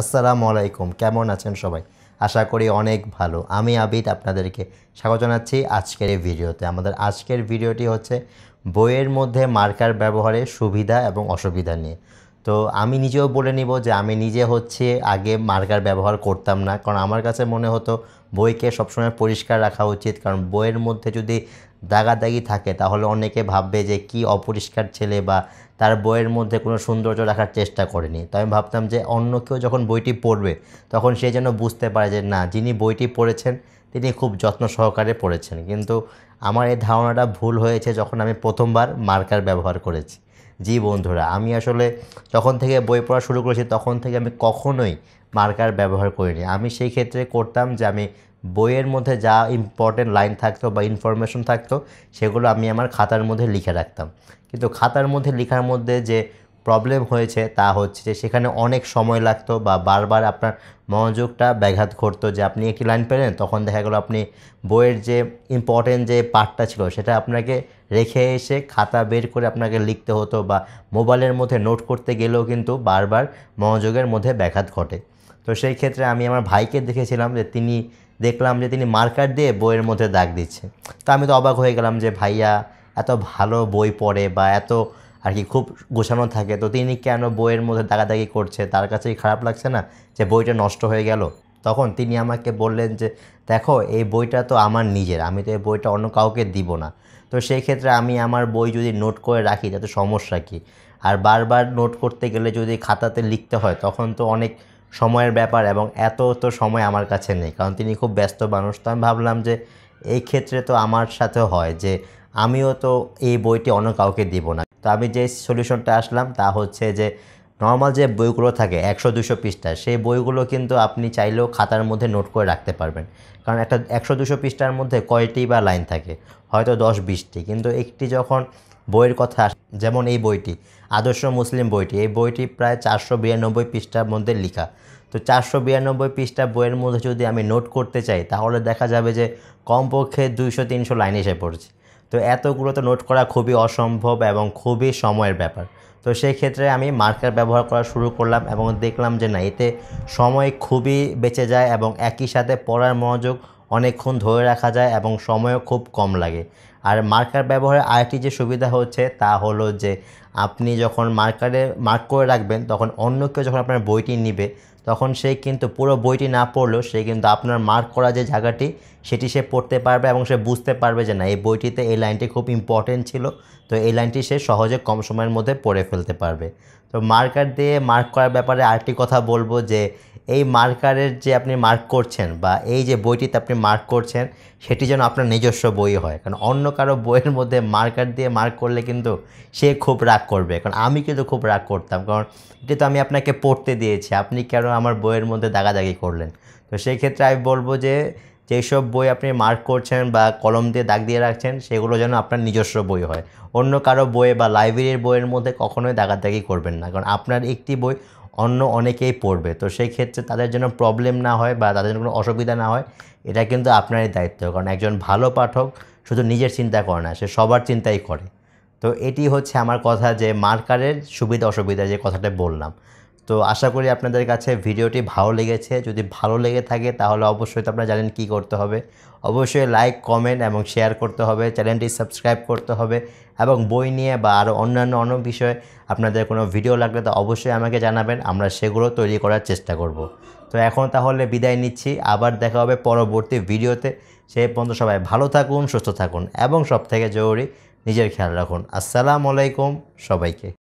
আসসালামু আলাইকুম কেমন আছেন সবাই আশা করি অনেক ভালো আমি আবিদ আপনাদেরকে স্বাগত জানাচ্ছি আজকের এই ভিডিওতে আমাদের আজকের ভিডিওটি হচ্ছে বইয়ের মধ্যে মার্কার ব্যবহারের সুবিধা এবং অসুবিধা নিয়ে তো আমি নিজেও বলে নিব যে আমি নিজে হচ্ছে আগে মার্কার ব্যবহার করতাম না কারণ আমার কাছে মনে হতো বইকে সবসময় পরিষ্কার রাখা উচিত কারণ বইয়ের মধ্যে যদি দাগাদাগি থাকে তাহলে অনেকে ভাববে যে কি অপরিষ্কার ছেলে বা তার বইয়ের মধ্যে কোনো সৌন্দর্য রাখার চেষ্টা করেনি তো আমি ভাবতাম যে অন্য কেউ যখন বইটি পড়বে তখন সে যেন বুঝতে পারে যে না যিনি বইটি পড়েছেন তিনি খুব যত্ন সহকারে পড়েছেন কিন্তু আমার এই ধারণাটা ভুল হয়েছে যখন আমি প্রথমবার মার্কার ব্যবহার করেছি জি বন্ধুরা আমি আসলে যখন থেকে বই পড়া শুরু করেছি তখন থেকে আমি কখনোই মার্কার ব্যবহার করিনি আমি সেই ক্ষেত্রে করতাম যে আমি বইয়ের মধ্যে যা ইম্পর্টেন্ট লাইন থাকতো বা ইনফরমেশন থাকতো সেগুলো আমি আমার খাতার মধ্যে লিখে রাখতাম কিন্তু খাতার মধ্যে লেখার মধ্যে যে প্রবলেম হয়েছে তা হচ্ছে যে সেখানে অনেক সময় লাগতো বা বারবার আপনার মনোযোগটা ব্যাঘাত করতো যে আপনি একটি লাইন পেলেন তখন দেখা গেলো আপনি বইয়ের যে ইম্পর্টেন্ট যে পার্টটা ছিল সেটা আপনাকে রেখে এসে খাতা বের করে আপনাকে লিখতে হতো বা মোবাইলের মধ্যে নোট করতে গেলেও কিন্তু বারবার মনোযোগের মধ্যে ব্যাঘাত ঘটে তো সেই ক্ষেত্রে আমি আমার ভাইকে দেখেছিলাম যে তিনি দেখলাম যে তিনি মার্কার দিয়ে বইয়ের মধ্যে দাগ দিচ্ছে তা আমি তো অবাক হয়ে গেলাম যে ভাইয়া এত ভালো বই পড়ে বা এত আর কি খুব গোছানো থাকে তো তিনি কেন বইয়ের মধ্যে দাগাদাগি করছে তার কাছেই খারাপ লাগছে না যে বইটা নষ্ট হয়ে গেল তখন তিনি আমাকে বললেন যে দেখো এই বইটা তো আমার নিজের আমি তো এই বইটা অন্য কাউকে দিব না তো সেই ক্ষেত্রে আমি আমার বই যদি নোট করে রাখি তাতে সমস্যা কী আর বারবার নোট করতে গেলে যদি খাতাতে লিখতে হয় তখন তো অনেক সময়ের ব্যাপার এবং এত তো সময় আমার কাছে নেই কারণ তিনি খুব ব্যস্ত মানুষ তো আমি ভাবলাম যে এই ক্ষেত্রে তো আমার সাথে হয় যে আমিও তো এই বইটি অন্য কাউকে দিব না তো আমি যে সলিউশনটা আসলাম তা হচ্ছে যে নর্মাল যে বইগুলো থাকে একশো দুশো পৃষ্ঠা সেই বইগুলো কিন্তু আপনি চাইলেও খাতার মধ্যে নোট করে রাখতে পারবেন কারণ একটা একশো দুশো পৃষ্ঠার মধ্যে কয়টি বা লাইন থাকে হয়তো দশ বিশটি কিন্তু একটি যখন বইয়ের কথা যেমন এই বইটি আদর্শ মুসলিম বইটি এই বইটি প্রায় চারশো বিরানব্বই পৃষ্ঠার মধ্যে লেখা তো চারশো বিরানব্বই পৃষ্ঠা বইয়ের মধ্যে যদি আমি নোট করতে চাই তাহলে দেখা যাবে যে কমপক্ষে দুইশো তিনশো লাইন এসে পড়ছে তো এতগুলো তো নোট করা খুবই অসম্ভব এবং খুবই সময়ের ব্যাপার তো সেই ক্ষেত্রে আমি মার্কার ব্যবহার করা শুরু করলাম এবং দেখলাম যে না এতে সময় খুবই বেঁচে যায় এবং একই সাথে পড়ার মনোযোগ অনেকক্ষণ ধরে রাখা যায় এবং সময়ও খুব কম লাগে আর মার্কার ব্যবহারে আরেকটি যে সুবিধা হচ্ছে তা হলো যে আপনি যখন মার্কারে মার্ক করে রাখবেন তখন অন্য কেউ যখন আপনার বইটি নিবে তখন সে কিন্তু পুরো বইটি না পড়লেও সে কিন্তু আপনার মার্ক করা যে জায়গাটি সেটি সে পড়তে পারবে এবং সে বুঝতে পারবে যে না এই বইটিতে এই লাইনটি খুব ইম্পর্টেন্ট ছিল তো এই লাইনটি সে সহজে কম সময়ের মধ্যে পড়ে ফেলতে পারবে তো মার্কার দিয়ে মার্ক করার ব্যাপারে আরেকটি কথা বলবো যে এই মার্কারের যে আপনি মার্ক করছেন বা এই যে বইটিতে আপনি মার্ক করছেন সেটি যেন আপনার নিজস্ব বই হয় কারণ অন্য কারো বইয়ের মধ্যে মার্কার দিয়ে মার্ক করলে কিন্তু সে খুব রাগ করবে কারণ আমি কিন্তু খুব রাগ করতাম কারণ এটা তো আমি আপনাকে পড়তে দিয়েছি আপনি কেন আমার বইয়ের মধ্যে দাগাদাগি করলেন তো সেই ক্ষেত্রে আমি বলবো যে যেসব বই আপনি মার্ক করছেন বা কলম দিয়ে দাগ দিয়ে রাখছেন সেগুলো যেন আপনার নিজস্ব বই হয় অন্য কারো বইয়ে বা লাইব্রেরির বইয়ের মধ্যে কখনোই দাগাদাগি করবেন না কারণ আপনার একটি বই অন্য অনেকেই পড়বে তো সেই ক্ষেত্রে তাদের যেন প্রবলেম না হয় বা তাদের জন্য কোনো অসুবিধা না হয় এটা কিন্তু আপনারই দায়িত্ব কারণ একজন ভালো পাঠক শুধু নিজের চিন্তা করে না সে সবার চিন্তাই করে তো এটি হচ্ছে আমার কথা যে মার্কারের সুবিধা অসুবিধা যে কথাটা বললাম তো আশা করি আপনাদের কাছে ভিডিওটি ভালো লেগেছে যদি ভালো লেগে থাকে তাহলে অবশ্যই তো আপনারা জানেন কী করতে হবে অবশ্যই লাইক কমেন্ট এবং শেয়ার করতে হবে চ্যানেলটি সাবস্ক্রাইব করতে হবে এবং বই নিয়ে বা আরও অন্যান্য অন্য বিষয়ে আপনাদের কোনো ভিডিও লাগলে তো অবশ্যই আমাকে জানাবেন আমরা সেগুলো তৈরি করার চেষ্টা করব তো এখন তাহলে বিদায় নিচ্ছি আবার দেখা হবে পরবর্তী ভিডিওতে সে পর্যন্ত সবাই ভালো থাকুন সুস্থ থাকুন এবং সব থেকে জরুরি নিজের খেয়াল রাখুন আসসালামু আলাইকুম সবাইকে